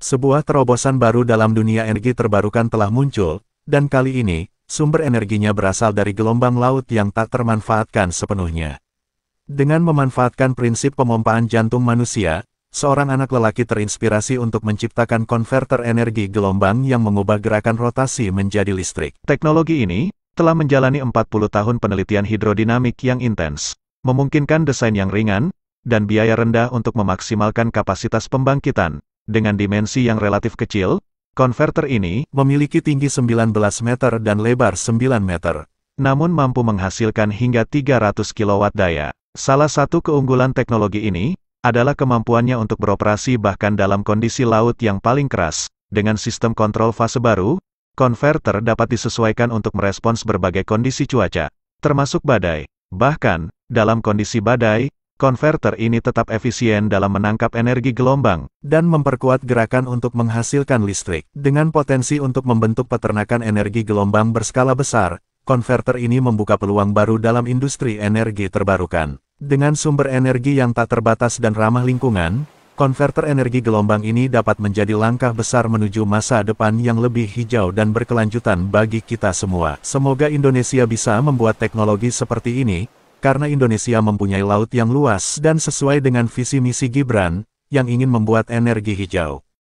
Sebuah terobosan baru dalam dunia energi terbarukan telah muncul, dan kali ini, sumber energinya berasal dari gelombang laut yang tak termanfaatkan sepenuhnya. Dengan memanfaatkan prinsip pemompaan jantung manusia, seorang anak lelaki terinspirasi untuk menciptakan konverter energi gelombang yang mengubah gerakan rotasi menjadi listrik. Teknologi ini telah menjalani 40 tahun penelitian hidrodinamik yang intens, memungkinkan desain yang ringan, dan biaya rendah untuk memaksimalkan kapasitas pembangkitan, dengan dimensi yang relatif kecil, konverter ini memiliki tinggi 19 meter dan lebar 9 meter, namun mampu menghasilkan hingga 300 kW daya. Salah satu keunggulan teknologi ini adalah kemampuannya untuk beroperasi bahkan dalam kondisi laut yang paling keras. Dengan sistem kontrol fase baru, konverter dapat disesuaikan untuk merespons berbagai kondisi cuaca, termasuk badai. Bahkan, dalam kondisi badai, Konverter ini tetap efisien dalam menangkap energi gelombang, dan memperkuat gerakan untuk menghasilkan listrik. Dengan potensi untuk membentuk peternakan energi gelombang berskala besar, konverter ini membuka peluang baru dalam industri energi terbarukan. Dengan sumber energi yang tak terbatas dan ramah lingkungan, konverter energi gelombang ini dapat menjadi langkah besar menuju masa depan yang lebih hijau dan berkelanjutan bagi kita semua. Semoga Indonesia bisa membuat teknologi seperti ini, karena Indonesia mempunyai laut yang luas dan sesuai dengan visi misi Gibran, yang ingin membuat energi hijau.